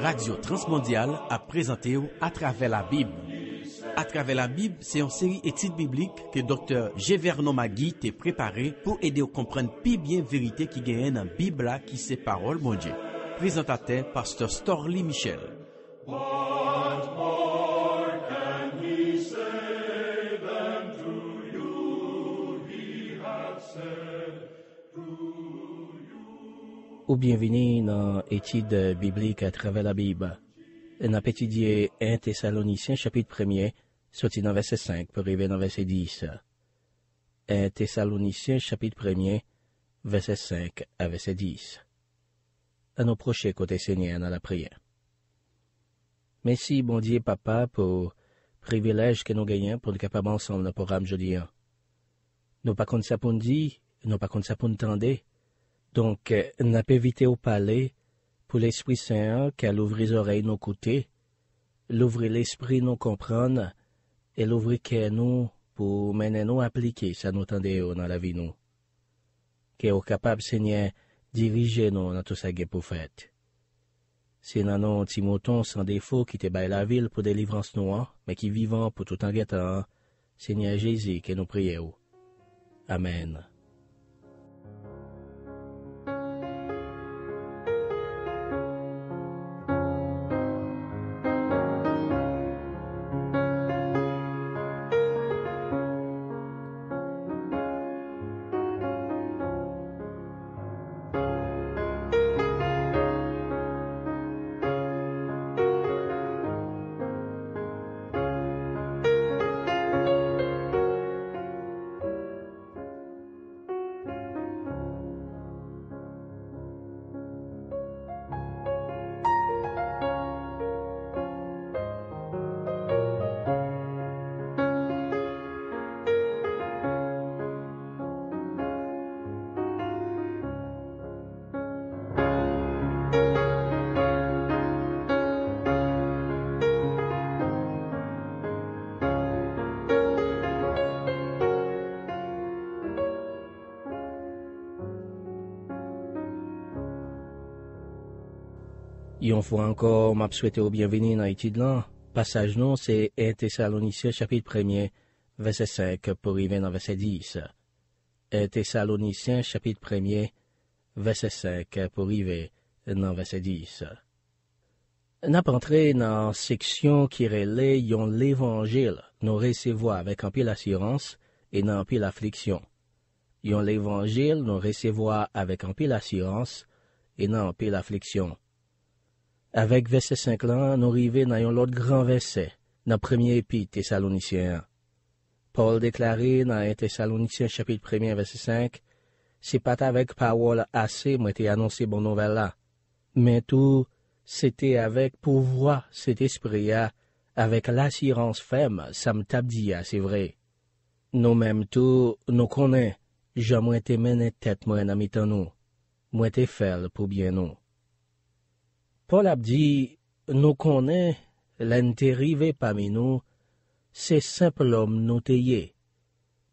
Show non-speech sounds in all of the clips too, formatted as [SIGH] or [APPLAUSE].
Radyo Transmondial a prezante ou Atrave la Bib. Atrave la Bib, se yon seri etite biblik ke Dr. Gevernon Magui te prepare pou ede ou komprende pi bien verite ki genyen an Bib la ki se parol mounje. Prezante a te, Pastor Storli Michel. ou bienvenue dans l'étude biblique à travers la Bible. Nous avons étudié 1 Thessaloniciens chapitre 1er, sorti verset 5 pour arriver dans verset 10. 1 Thessaloniciens chapitre 1er, verset 5 à verset 10. À nos prochains côté Seigneur dans la prière. Merci, bon Dieu, papa, pour privilège que nous gagnons pour être capables ensemble dans le programme jeudi. Nous pas contre ça pour nous dire, nous pas contre ça pour nous Donk, euh, nan pe vite ou pale pou l'Espri Saint ke louvri zorey nou koute, louvri l'Espri nou kompran, e louvri ke nou pou menen nou aplike sa nou tende ou nan la vi nou. Ke ou kapab, Seigne, dirije nou nan tou sa ge pou fete. Se nan nou ti mouton san defo ki te bay la vil pou delivrans nou an, me ki vivan pou tout an getan, Seigne Jezi ke nou priye ou. Amen. Yon fwa ankor, map swete ou bienveni bienvenue dans l'étude, Pasaj nou se Thessaloniciens chapitre 1 premye, verset 5 pou rive nan verset 10. 1 Thessaloniciens, chapit 1, verset 5 pou rive nan verset 10. Nap dans la section qui rele yon nous nou resevo avèk anpil asirans e nan anpil afliksyon. Yon l'Evangil nou avec un anpil asirans et nan anpil afliksyon. Avek vese 5 lan, nou rive nan yon lot gran vese, nan premye epi tes alonisyen. Paul deklare nan ente salonisyen chapit premye vese 5, se pat avek pawol ase mwen te anonsi bon nouvel la. Men tou, se te avek pou vwa set espri ya, avek lasirans fem, sa m tap di ya, se vre. Non men tou, nou konen, jan mwen te menen tet mwen nan mitan nou, mwen te fel pou bien nou. Paul ap di, nou konen, len te rive pami nou, se sempel om nou te ye,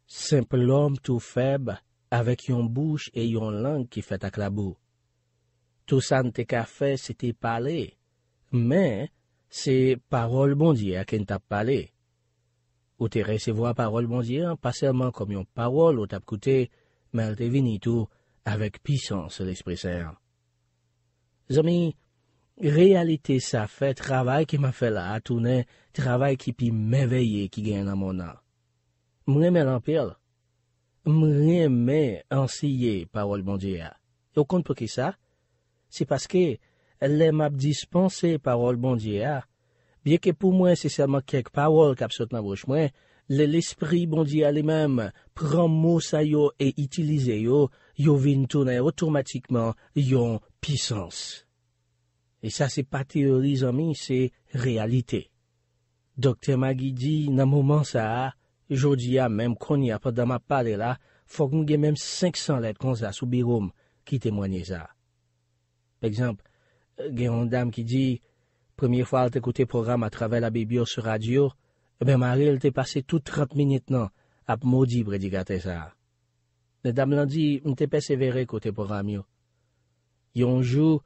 sempel om tou feb avèk yon bouche e yon lang ki fèt ak la bou. Tou san te ka fè se te pale, men se parol bondye ak en tap pale. Ou te resevo a parol bondye, an paselman kom yon parol ou tap koute, men te vini tou avèk pisans l'esprit serb. Zomi, Realite sa fe, travay ki ma fe la atounen, travay ki pi meveyye ki gen nan mon nan. Mreme lampil, mreme ansiye parol bondye a. Yo konpe ki sa? Se paske, le map dispense parol bondye a. Biye ke pou mwen se selman kek parol kapsot nan bouch mwen, le lespri bondye alemenm pran mousa yo e itilize yo, yo vin tonen otomatikman yon pisans. E sa se pa teorize an mi, se realite. Dokte magi di, nan mouman sa a, jodi a, menm koni a, pa dam ap pale la, fok nou gen menm 500 let kon sa sou biroum ki temwanyen sa. P ekjamp, gen yon dam ki di, premye fwa al te kote program a travè la bi biyo se radyo, e ben mari al te pase tout 30 minit nan ap modi predikate sa a. Le dam lan di, un te pe severè kote program yo. Yon jou,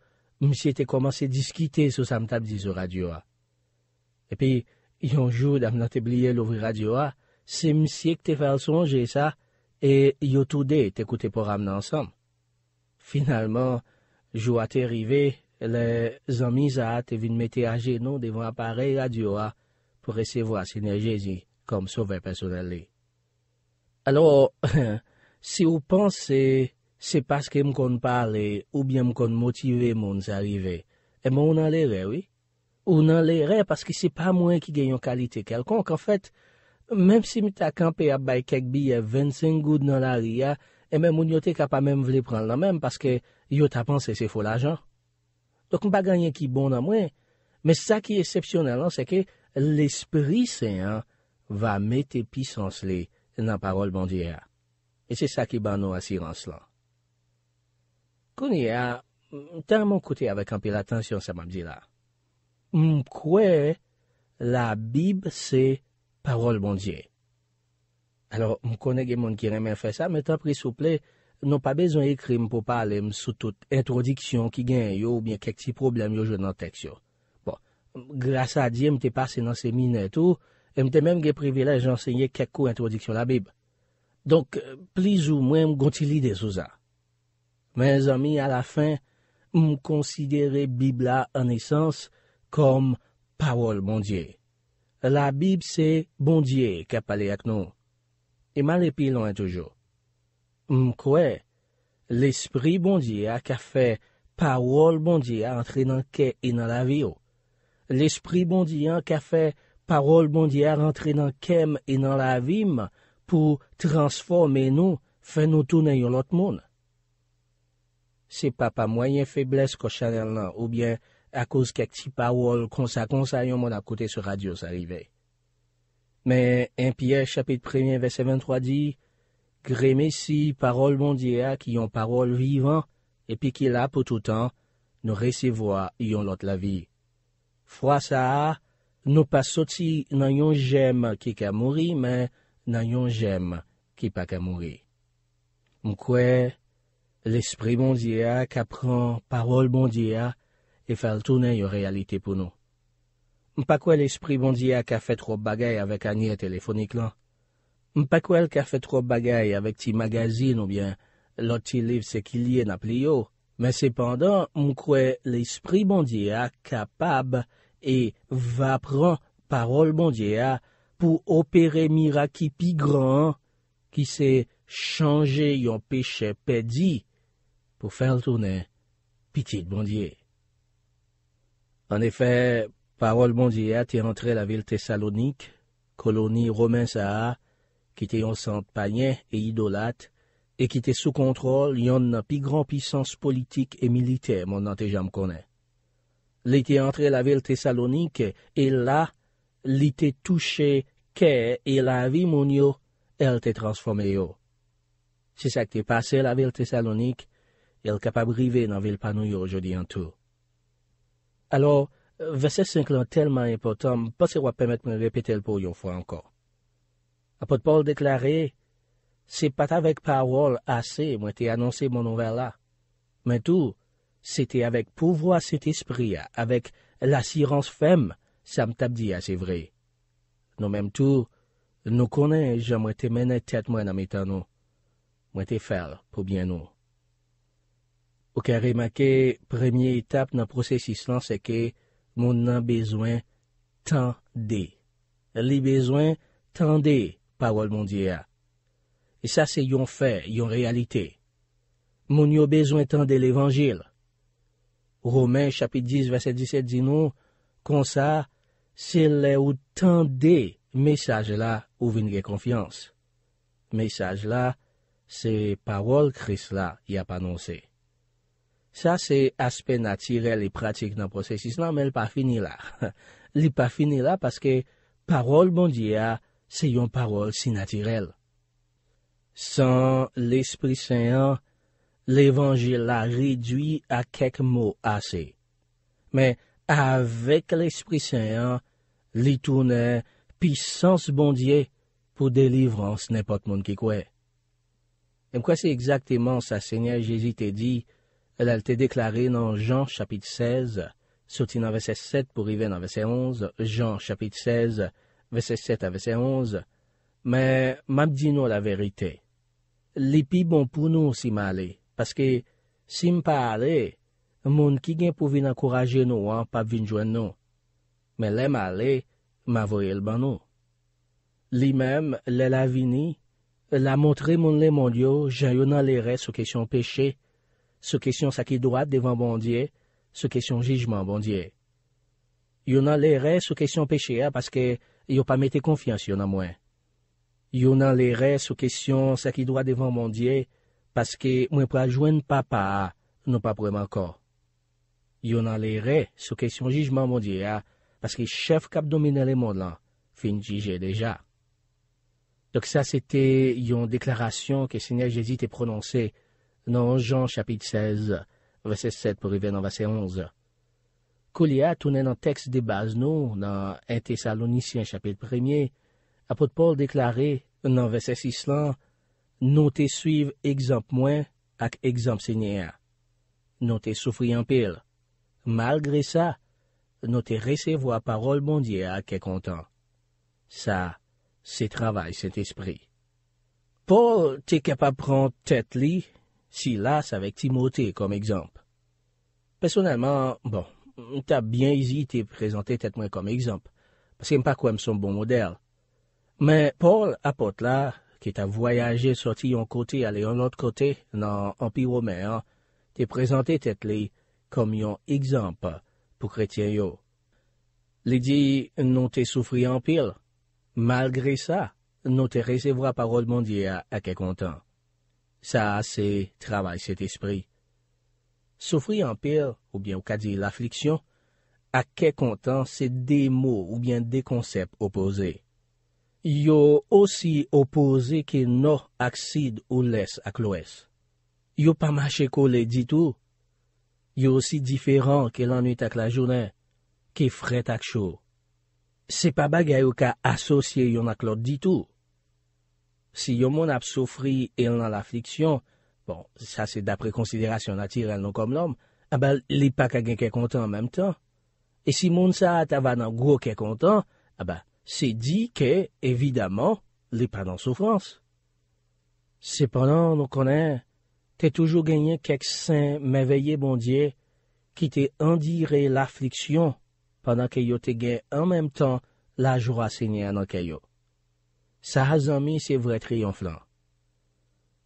msye te komanse diskite sou samtab di sou radyoa. Epi, yon joud amna te bliye louvi radyoa, se msye ke te fal sonje sa, e yo toude te koute pou ramna ansan. Finalman, jou a te rive, le zanmisa te vin mete a geno devon apare radyoa pou resevo a sinerjezi kom sove personale. Alo, [LAUGHS] si ou panse... se paske m kon pale ou bien m kon motive moun zari ve. Eman ou nan le re, oui? Ou nan le re, paske se pa mwen ki genyon kalite kelkonk. En fèt, menm si mi ta kampe ap bay kek biye 25 goud nan la ria, emen moun yote ka pa menm vle pran la menm, paske yo ta panse se fol ajan. Dok m pa ganyen ki bon nan mwen. Men sa ki esepsyonel an, se ke l'esprit seyan va mette pisans li nan parol bandiya. E se sa ki ban nou asirans lan. Konye, ta mwen kote avèk anpe l'atensyon sa mwen di la. Mwen kwe la bib se parol bondye. Alors, mwen kone gen moun ki remen fè sa, mwen tan pri souple, non pa bezon ekri mwen pou pale mwen sou tout introdiksyon ki gen yo, mwen kek ti problem yo jen nan teksyon. Bon, grasa di mwen te pase nan seminet ou, mwen te menm gen privilèj jansenye kek kou introdiksyon la bib. Donk, pliz ou mwen mwen gonti lide sou za. Men zami, a la fin, m konsidere bibla an esans kom parol bondye. La bib se bondye kap pale ak nou. Eman le pi lon an toujou. M kwe, l espri bondye a ka fe parol bondye a antre nan kem inan e la vio. L espri bondye a ka fe parol bondye a antre nan kem inan e la vim pou transforme nou fe nou toune yon lot moun. se pa pa mwenyen febles ko chanel nan, ou bien akouz kek ti pawol konsa konsa yon mwen akoute se radyos arive. Men, en piye chapit premiyen vese 23 di, kreme si parol mondye a ki yon parol vivan, epi ki la pou toutan, nou resevoa yon lot la vi. Fwa sa a, nou pa soti nan yon jem ki ka mouri, men nan yon jem ki pa ka mouri. Mkwe, l'esprit mondia ka pran parol mondia e fal toune yo realite pou nou. Mpa kwe l'esprit mondia ka fe tro bagay avek a nye telefonik lan. Mpa kwe l'ka fe tro bagay avek ti magazin ou bien loti liv se ki liye na pli yo. Men sepandan, mkwe l'esprit mondia kapab e va pran parol mondia pou opere miraki pi gran ki se chanje yon peche pedi pou fèl tounè pitit bondye. An efè, parol bondye a te antre la vilte Salonik, koloni romèns a a, ki te yon san panye e idolat, e ki te sou kontrol yon pi gran pisans politik e milite, moun nan te jam konè. Li te antre la vilte Salonik, e la li te touche ke e la vi moun yo el te transforme yo. Se sa te pase la vilte Salonik, El kapab rive nan vil panou yo jodi an tou. Alo, vese synklon telman epotan, pas se wap emet mwen repete l pou yon fwa ankon. Apot Paul deklari, se pat avek pawol ase mwen te anonsi moun nouvel la, men tou, se te avek pouvoa set espri, avek la sirans fem, sa m tap di ase vre. Non menm tou, nou konen jan mwen te mene tet mwen nan metan nou, mwen te fel poubyen nou. Ou kè remakè, premye etap nan prosesi slan se kè, moun nan bezwen tan de. Li bezwen tan de, pawol moun diye a. E sa se yon fè, yon realite. Moun yo bezwen tan de levangil. Roumen, chapit 10, verset 17, di nou, kon sa, se le ou tan de mesaj la ou vin ge konfians. Mesaj la, se pawol kris la y ap anonsè. Sa se aspe natirel e pratik nan prosesis nan men l pa fini la. [LAUGHS] Li pa fini la paske parol bondye a se yon parol si natirel. San l espri seyan, l evanje la ridwi a kek mo ase. Men avek l espri seyan, li toune pi sans bondye pou delivran se nepot moun ki kwe. Mwen kwa se exakteman sa senye jesite di pou El al te deklare nan Jean chapit 16, soti nan vese 7 pou rive nan vese 11, Jean chapit 16, vese 7 a vese 11. Men, map di nou la verite. Li pi bon pou nou si male, paske, si m pa ale, moun ki gen pou vin akouraje nou an pa vin jwen nou. Men, le male, ma voye l ban nou. Li men, le la vini, la montre moun le mondyo jayon nan le res sou kesyon peche, Ce question ça devant mon mon Dieu, se question jugement mon dieu. Yon le re la question péché a ah, que yo en mette konfians moi. yon a Yo nan le re la question sa parce que que devant ne mwen pas jwen papa ah, non pas vraiment encore Yon a nan le re question Dieu parce ah, parce que chef cap dominé le monde fin déjà. Donc ça, c'était yon déclaration que Seigneur Jésus a prononcée nan Jan chapit 16, vese 7 pou rive nan vase 11. Kou li a tounen nan tekst de baz nou, nan ente sa lonisyen chapit premier, apot Paul deklare nan vese 6 lan, nou te suiv ekzamp mwen ak ekzamp sinye a. Nou te soufri an pil. Malgre sa, nou te resevo a parol bondye a ke kontan. Sa, se travay sent espri. Paul te kepa pran tet li, si las avèk Timote kom ekzamp. Personelman, bon, ta bian izi te prezante tet mwen kom ekzamp, se mpa kwen mson bon model. Men Paul apot la, ki ta voyaje soti yon kote ale yon ot kote nan Empire, te prezante tet li kom yon ekzamp pou kretien yo. Li di non te soufri anpil, malgre sa, non te resevwa parol mondye a kekontan. Sa ase travay set espri. Soufri anpil, ou bien ou kadi l'afliksyon, ak ke kontan se de mou ou bien de konsep opoze. Yo osi opoze ke nor ak sid ou les ak lwes. Yo pa mache kole ditou. Yo osi diferan ke lanwit ak la jounen, ke fret ak chou. Se pa bagay ou ka asosye yon ak lwes ditou. Si yo moun ap soufri el nan l'afliksyon, bon, sa se dapre konsiderasyon natirel nou kom l'om, a ah ba li pa kagen ke kontan an menm tan. E si moun sa at ava nan gwo ke kontan, a ah ba se di ke evidaman li pa nan soufrans. Se penan nou konen, te toujou genyen kek sen me veye bondye ki te andire l'afliksyon penan ke yo te genyen an menm tan la jura se nye anan ke yo. Sa a zanmi se vre triyon flan.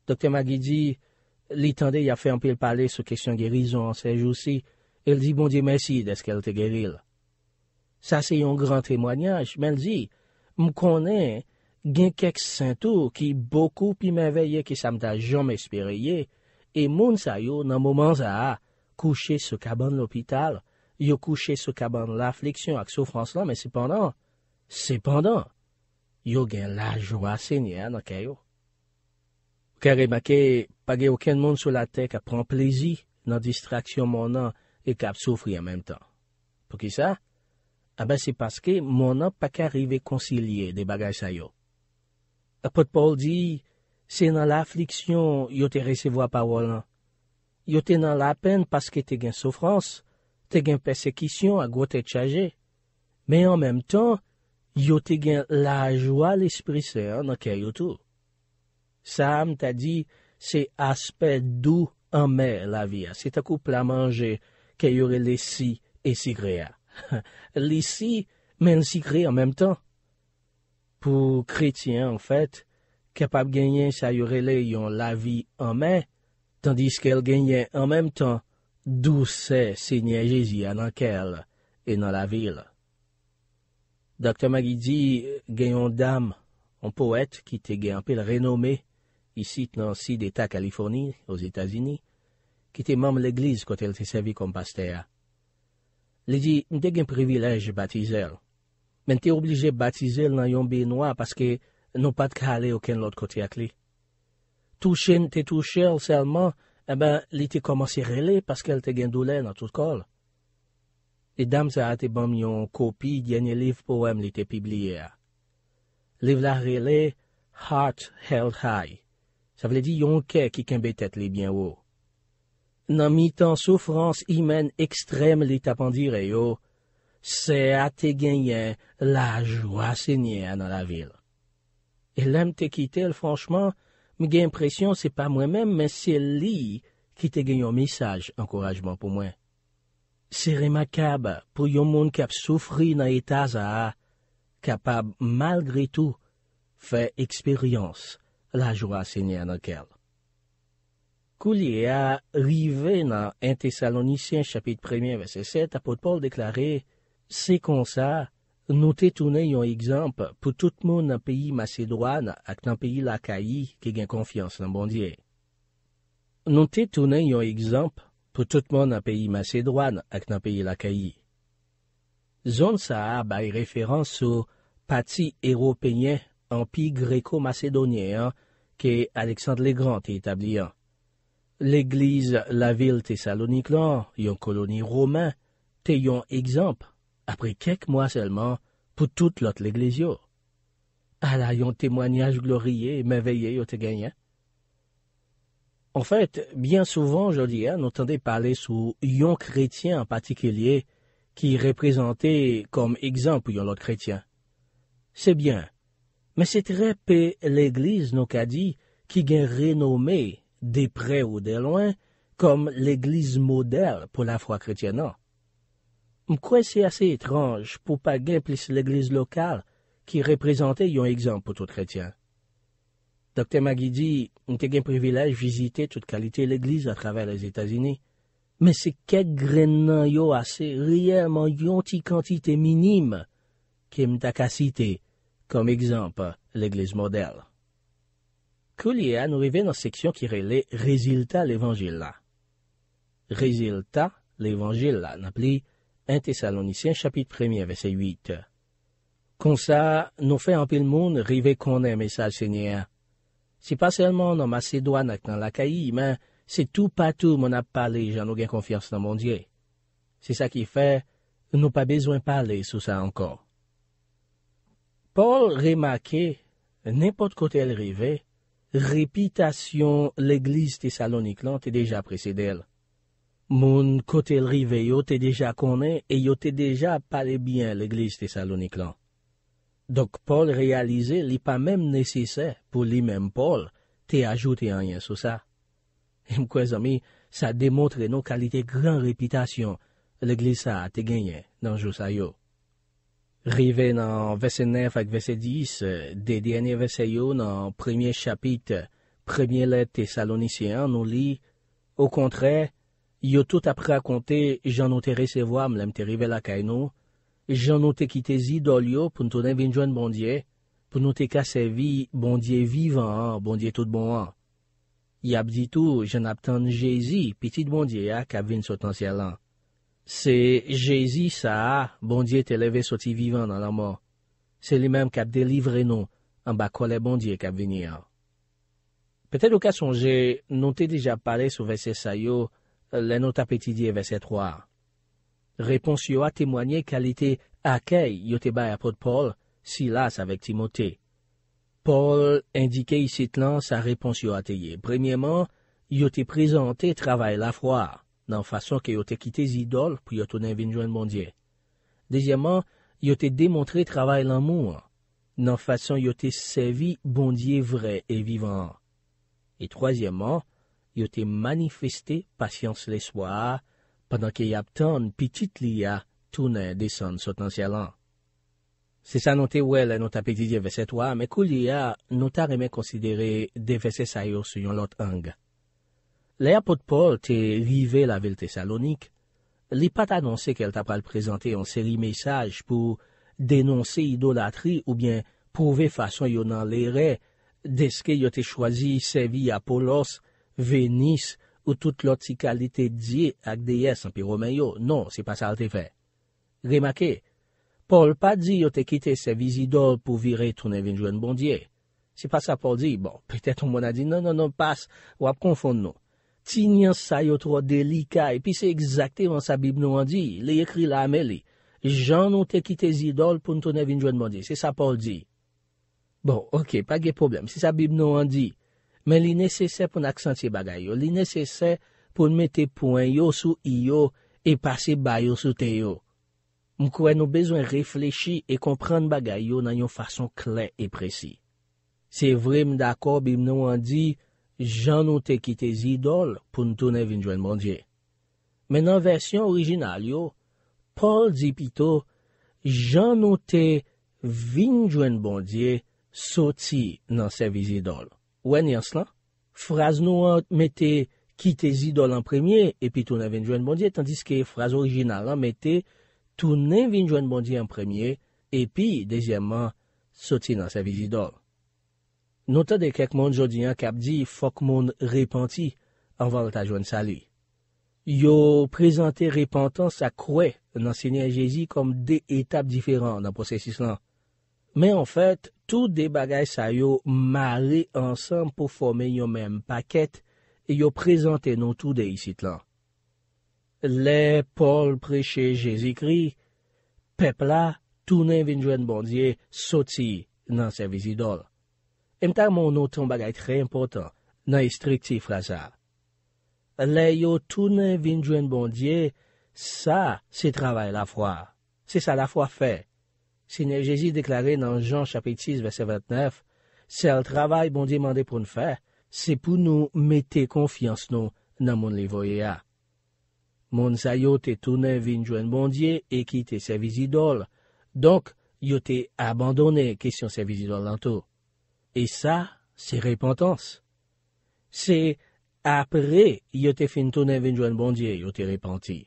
Dokte Magui di, li tende ya fe anpil pale se kesyon gerizon ansej ou si, el di bon di mersi deske el te geril. Sa se yon gran triyonyaj, men li di, m konen gen keks sentou ki boku pi me veye ki sa mta jom espereye, e moun sa yo nan mouman za a kouche se kaban l'opital, yo kouche se kaban l'afleksyon ak soufrans lan, men se pandan, se pandan. yo gen la jwa se nye an akay yo. Kare bakè, pa gen oken moun sou la tek a pran plezi nan distraksyon moun an e kap soufri an menm tan. Pou ki sa? Aba ah se paske moun an pa kari ve konsilye de bagay sa yo. A potpoul di, se nan la afliksyon yo te resevo apawalan. Yo te nan la pen paske te gen soufrans, te gen persekisyon agwa te tchaje. Men an menm tan, yo te gen la jwa l'esprit sè an an kè yo tou. Sam ta di se aspe d'ou an mè la vi a. Se ta koup la manje kè yore l'esi e si kre a. L'esi men si kre an mèm tan. Pou kretien an fèt, kepap genyen sa yore le yon la vi an mè, tandis ke el genyen an mèm tan d'ou se se nye jè zi an an kèl e nan la vi lè. Dr. Magidi gen yon dam, yon poet ki te gen apil renome isi nan Sideta, Kaliforni, oz Etazini, ki te mam l'eglize kote l te sevi kom paste ya. Li di, m de gen privilej batize l, men te oblige batize l nan yon binwa paske nou pat ka ale oken lot kote ak li. Tou chen te tou chel salman, e eh ben li te komanse rele paske l te gen doule nan tout kol. E dam sa ate banm yon kopi djenye liv poem li te pibliye a. Liv la rele, Heart Hell High. Sa vle di yon ke ki kembe tet li byen ou. Nan mi tan soufrans imen ekstrem li tapandire yo, se ate genyen la jwa senye a nan la vil. E lem te kite el franchman, mge impresyon se pa mwen men, men se li ki te genyon misaj ankorajman pou mwen. Seri makab pou yon moun kap soufri nan etaza a kapab malgre tou fè eksperyans la jwa sènyan ankel. Kou liye a rive nan 1 Tessalonisien chapit 1, verset 7, apot Paul deklare, se kon sa nou te toune yon egzamp pou tout moun nan peyi masey doan ak nan peyi lakayi ke gen konfians nan bondye. Nou te toune yon egzamp. pou tout moun an peyi Macedouan ak nan peyi lakayi. Zon sa ba y referans sou pati eropenye an pi greko-masedonye an ke Aleksandre le Grand te etabli an. L'eglize la vil te Saloniklan, yon koloni romen, te yon ekzamp apre kek mwa selman pou tout lot l'eglizyo. Ala yon temwanyaj glorie meveyye yo te genyen. En fait, bien souvent, je dis, on hein, entendait parler sous yon chrétien en particulier qui représentait comme exemple yon l'autre chrétien. C'est bien, mais c'est très peu l'Église, nous qu'a dit, qui gagne renommée, des près ou des loin, comme l'Église modèle pour la foi chrétienne. M'crois c'est assez étrange pour pas plus l'Église locale qui représentait yon exemple pour tout chrétien. Dokte Magidi, mte gen privilèj vizite tout kalite l'Eglise a travèl les Etats-Unis, men se kek grennan yo ase riyèm an yonti kantite minime ke mta kacite, kom ekzamp l'Eglise modèl. Kou liye an nou rive nan seksyon ki rile rezilta l'Evangil la? Rezilta l'Evangil la, nap li, ente sa lonisien chapit premien vese 8. Kon sa, nou fe ampil moun rive konen mesaj se nye a. Se pa selman nan mase doan ak nan lakayi, men se tou patou moun ap pale jan nou gen konfiyans nan moun diye. Se sa ki fe, nou pa bezwen pale sou sa ankon. Paul remake, nenpot kote el rive, repitasyon l'eglis te salonik lan te deja prese del. Moun kote el rive yo te deja konen e yo te deja pale bien l'eglis te salonik lan. Dok Paul realize li pa mem nese se pou li mem Paul te ajoute anye sou sa. Mkwe zami, sa demotre nou kalite gran repitasyon, le glisa te genye nan jou sa yo. Rive nan vese 9 ak vese 10, de diene vese yo nan premye chapit, premye let te salonisyen nou li, ou kontre, yo tout apre akonte jan nou te resevo amlem te rive la kay nou, Je nou te kite zi dolyo pou nou tonen vin jwen bondye, pou nou te kasevi bondye vivan an, bondye tout bon an. Y ap di tou, jen ap ten Jezi, pitit bondye a, kap vin sotansye lan. Se Jezi sa a, bondye te leve soti vivan nan la man. Se li menm kap delivre nou, an bakole bondye kap vin yan. Petet ou kason je nou te deja pale sou vese sayo, le nou tapetidye vese troa. repons yo a temwanyen kalite akèy yote bay apot Paul si las avèk Timote. Paul indike yisit lan sa repons yo a teye. Premyèman, yote prezante travay la fwa, nan fason ke yote kite zidol pou yote nan vinjwen bondye. Dezyèman, yote demontre travay lan moun, nan fason yote sevi bondye vre e vivan. E trozyèman, yote manifeste pasyans leswa a, Pendan ki y ap ton, pitit li a toune deson sot nan sialan. Se sa nou te wè lè nou tapetidye vese toa, me kou li a nou ta remè konsidere de vese sa yos yon lot ange. Le apot pol te rive la velte Salonik, li pat anonse ke l tapal prezante an seri mesaj pou denonse idolatri ou bien pouve fason yon nan lere deske yote chwazi Sevi Apolos, Venise, Ou tout lot si kalite diye ak deyes an pi romen yo. Non, se pa sa al te fe. Remake, Paul pa di yo te kite se vizidol pou vire ton evinjwen bondye. Se pa sa Paul di, bon, petet on mwen a di, nan nan nan, pas, wap konfond nou. Ti nyan sa yo tro delika, epi se exakte van sa bib nou an di, li ekri la ameli. Jan nou te kite zidol pou nton evinjwen bondye, se sa Paul di. Bon, oke, pa ge problem, se sa bib nou an di, Men li nesesè pou n aksanti bagay yo, li nesesè pou n mette poen yo sou i yo e pase bayo sou te yo. Mkwen nou bezwen reflechi e komprende bagay yo nan yon fason kle e presi. Se vre mdakor bim nou an di, jan nou te kite zidol pou n toune vinjwen bondye. Men nan versyon orijinal yo, Paul di pito, jan nou te vinjwen bondye soti nan sevi zidol. Wen yans lan, fraz nou an mette ki te zidol an premye epi toune vin joen bondye, tandis ke fraz orijinal an mette toune vin joen bondye an premye epi dezyemman soti nan sevi zidol. Nota de kek moun jodi an kap di fok moun repanti an volta joen sali. Yo prezante repantan sa kwe nan sinye an jezi kom de etap diferan nan posesis lan. Men an fet, tout de bagay sa yo male ansan pou fome yo menm paket, yo prezante nou tout de isit lan. Le Paul preche Jezikri, pepla, tounen vinjwen bondye, soti nan servizi dol. Emtar moun nou ton bagay tre important nan istrikti frazar. Le yo tounen vinjwen bondye, sa se travay la fwa. Se sa la fwa fey. Senerjezi deklare nan Jean chapit 6, verset 29, sel travay bondye mande pou nou fe, se pou nou mete konfians nou nan moun livoye a. Moun sayo te toune vinjwen bondye e kite se vizidol, donk yo te abandone kesyon se vizidol lantou. E sa, se repantans. Se apre yo te fin toune vinjwen bondye yo te repanti.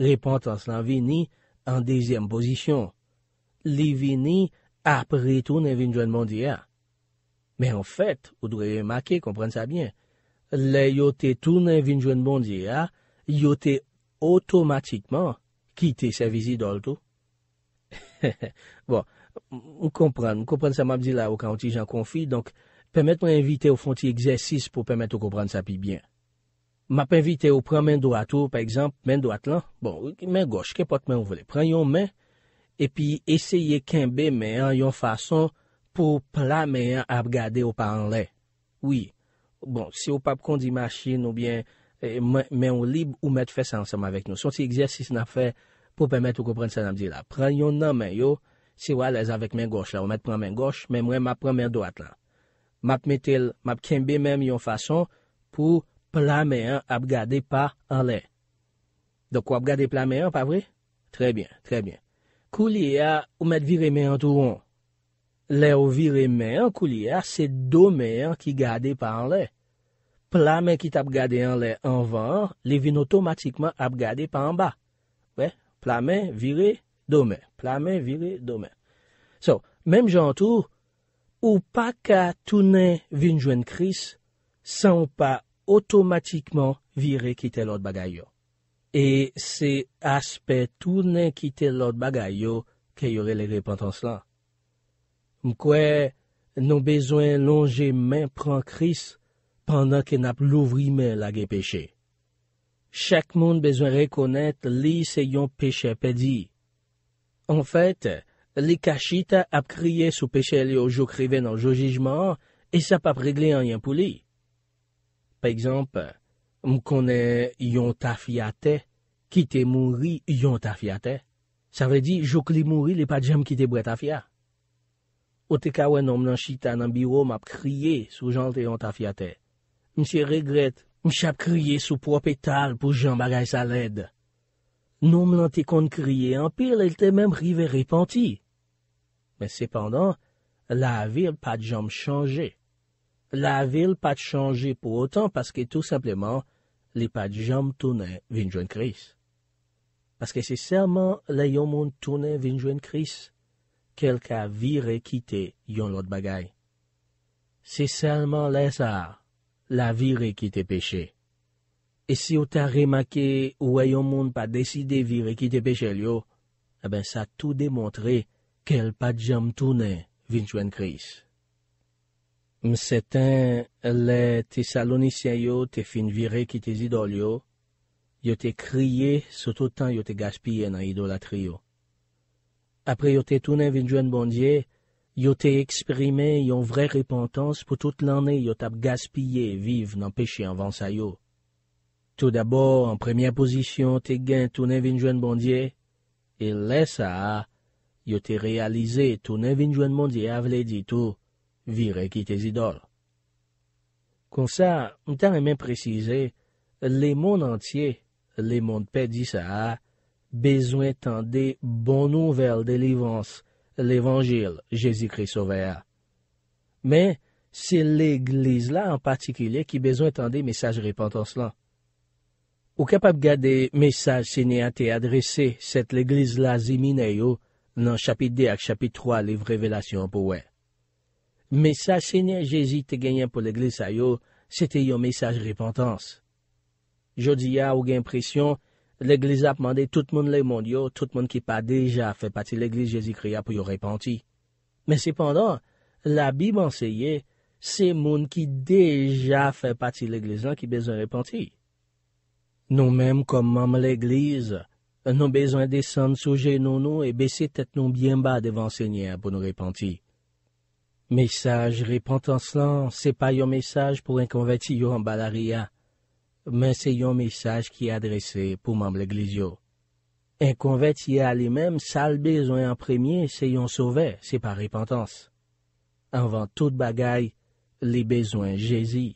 Repantans lan vini an deziam pozisyon. li vini apri tou nè vinjwen mondye a. Mè an fèt, ou drè makè, komprenn sa bie. Le yo te tou nè vinjwen mondye a, yo te otomatikman kite se vizi do lto. Bon, mè komprenn, mè komprenn sa mè apdi la ou ka an ti jan konfi, donk pèmèt mè invite ou fonti egzèsis pou pèmèt ou komprenn sa pi bie. Mè apinvite ou pran men do ato, pè egzèmp, men do atlan, bon, men goch, ke pot men ou vle, pran yon men, epi eseye kembe men an yon fason pou pla men ap gade ou pa an lè. Oui, bon, se ou pap kondi machine ou bien e, men ou libe ou met fè san ansem avèk nou. Sonti egzèsis nan fè pou pèmèt ou kòprenn sa nan mdi la. Pran yon nan men yo, se wè alèz avèk men goch la. Ou met pran men goch, men mwen map pran men doat la. Map metel, map kembe men yon fason pou pla men ap gade pa an lè. De kwa ap gade pla men an, pa vre? Trè bien, trè bien. Kou liye a ou met vire men an tou an. Le ou vire men an kou liye a, se do men an ki gade pa an le. Pla men ki tap gade an le an van, le vin otomatikman ap gade pa an ba. Ve? Pla men, vire, do men. Pla men, vire, do men. So, menm jantou, ou pa ka tou nen vin jwen kris, san ou pa otomatikman vire ki telot bagay yo. e se aspe tout nan kite lot bagay yo ke yore le repantans lan. Mkwe, nan bezwen longe men pran kris pandan ke nap louvri men lage peche. Chek moun bezwen rekonet li se yon peche pedi. An fèt, li kachita ap kriye sou peche li yo jo krive nan jo jijman e sa pap regle anyan pou li. Pe ekzamp, M konen yon ta fya te, ki te mouri yon ta fya te. Sa ve di, jok li mouri li pa jem ki te bre ta fya. O te kawen nom lan chita nan biwo map kriye sou jan te yon ta fya te. M se regret, m chap kriye sou prop etal pou jan bagay sa led. Nom lan te kon kriye anpil, el te menm rive repanti. Men sepandan, la vil pa jem chanje. La vil pat chanje pou otan paske tout sepleman li pat jam toune vin joen kris. Paske se selman la yon moun toune vin joen kris, kel ka vire kite yon lot bagay. Se selman la sa, la vire kite peche. E si yo ta remake ou a e yon moun pa deside vire kite peche li yo, e eh ben sa tout demontre kel pat jam toune vin joen kris. Mse ten, le te salonisyen yo te fin vire ki te zidol yo, yo te kriye sototan yo te gaspye nan idolatriyo. Apre yo te tounen vinjwen bondye, yo te eksprime yon vre repotans pou tout lane yo tap gaspye vive nan peche anvan sayo. Tout dabor, an premye posisyon te gen tounen vinjwen bondye, e le sa, yo te realize tounen vinjwen bondye avle di tou. virè ki te zidol. Kon sa, m tan mèm prezize, le moun antye, le moun pe di sa a, bezwen tan de bon nouvel de livans le vangil Jezikris ovea. Men, se le gliz la an patikilye ki bezwen tan de mesaj repantans lan. Ou kapab gade mesaj sine a te adrese set le gliz la zimineyo nan chapit de ak chapit 3 liv revelasyon pou wè. Mesaj Seigneur Jezi te genyen pou l'Eglise a yo, se te yo mesaj repentans. Jodi ya ou gen presyon, l'Eglise ap mande tout moun le moun yo, tout moun ki pa deja fe pati l'Eglise Jezi kriya pou yo repenti. Men sepandan, la Bib anseye, se moun ki deja fe pati l'Eglise lan ki bezan repenti. Nou menm kom mam l'Eglise, nou bezan desen souje nou nou e besi tet nou bien ba devan Seigneur pou nou repenti. Mesaj repantans lan, se pa yon mesaj pou en konvet yon balaria, men se yon mesaj ki adrese pou mamb l'eglizyo. En konvet yon alimem, sal bezwen apremye se yon sove, se pa repantans. Anvan tout bagay, li bezwen jezi.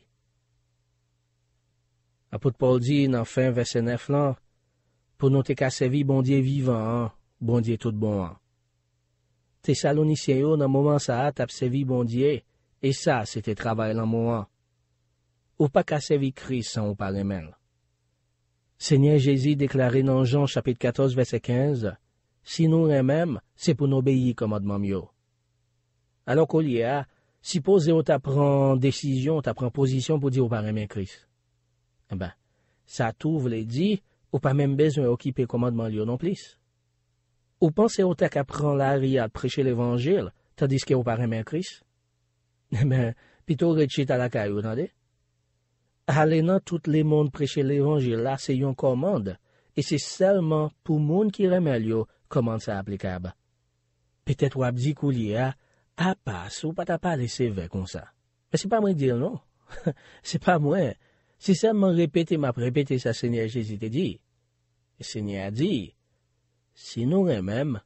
Apout Paul di nan fin vese nef lan, pou nou te kasevi bondye vivan an, bondye tout bon an. Te salounisye yo nan mouman sa a tap sevi bondye, e sa se te travay lan mouman. Ou pa kasevi kris an ou pa remen. Senyen Jezi deklare nan Jean chapit 14, verset 15, Sinoun remen, se pou nou beyi komadman myo. Alon kou liya, si pou ze ou ta pran desisyon, ta pran posisyon pou di ou pa remen kris. Ben, sa tou vle di, ou pa mem bezwen okipe komadman myo non plis. Ou pan se ou tek a pran la riyat preche l'evangil, ta diske ou pa remen kris? [LAUGHS] Emen, eh pi tou rechit a la kayou, tande? Ale nan, tout le moun preche l'evangil la, se yon komande, e se selman pou moun ki remen liyo, komande sa aplikab. Petet wap di kou liya, apas ou pata pali se ve kon sa. Pe se pa mwen dil, non? [LAUGHS] Se pa mwen, se selman repete map repete sa senye jesite di. Senye a di, Sin nou remem,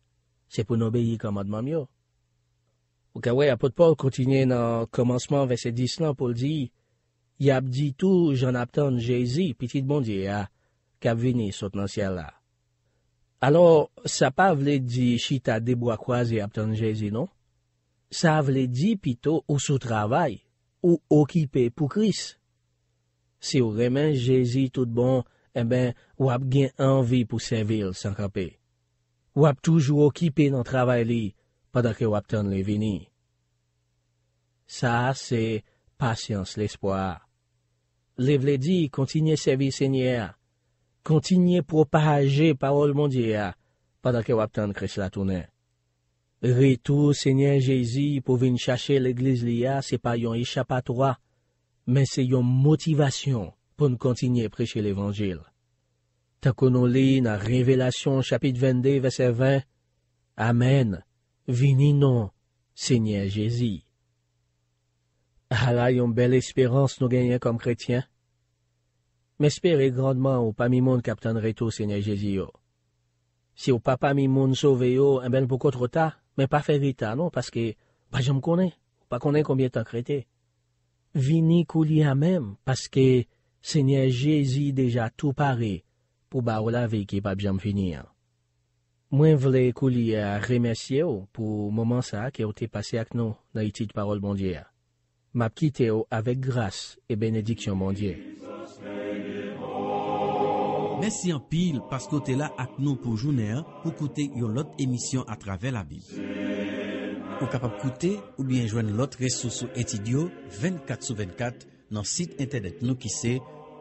se pou nou beyi komadman myo. Ou ka wey apotpou kontinye nan komanseman ve se dis nan pou l di, y ap di tou jan ap ton jezi pitit bondye a kap vini sot nan sial la. Alo, sa pa vle di chita debo akwazi ap ton jezi, non? Sa vle di pito ou sou travay, ou okipe pou kris. Se ou remen jezi tout bon, e ben ou ap gen anvi pou se vil san kapi. Wap toujours occupé dans le travail pendant que vous avez le Ça, c'est patience l'espoir. Le dit, continuez à servir le Seigneur. Continuez à propager mondye a, padan que wap tan de la toune. retour Seigneur Jésus pou vin chercher l'Église li a, n'est pas yon échappatoire, mais c'est yon motivation pour continuer à prêcher l'Évangile qu'on lit dans Révélation chapitre 22 verset 20, Amen, vini non, Seigneur Jésus. Ah là, une belle espérance nous gagnons comme chrétiens. M'espérer grandement au pas mi monde captain Reto Seigneur Jésus. Si au papa mi monde sauvé yo, un bel beaucoup trop tard, mais pas fait vite, non, parce que, bah, je me connais, pas connais combien de temps crété. Vini kou à même, parce que Seigneur Jésus déjà tout paré, pou ba ou la vey ki pa bjam finir. Mwen vle kou li eh, remersye ou pou moman sa ki ou te pase ak nou na iti de parol bondye. Map kite ou avek gras e benediksyon bondye. Mersi an pil paskou te la ak nou pou jounen pou koute yon lot emisyon a trave la bil. Ou kapap koute ou bien jwen lot resosu etidyo 24 sou 24 nan sit internet nou ki se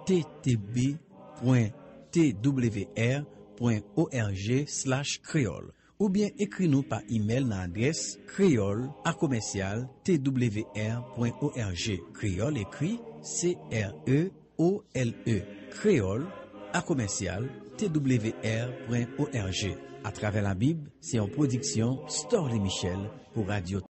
ttb.org. www.twr.org.creole Ou bien ekri nou pa e-mail nan adres creoleacommercialtwr.org Creole ekri C-R-E-O-L-E e e. Creoleacommercialtwr.org A travè la bib, se yon prodiksyon Store les Michel pou Radio-Transe.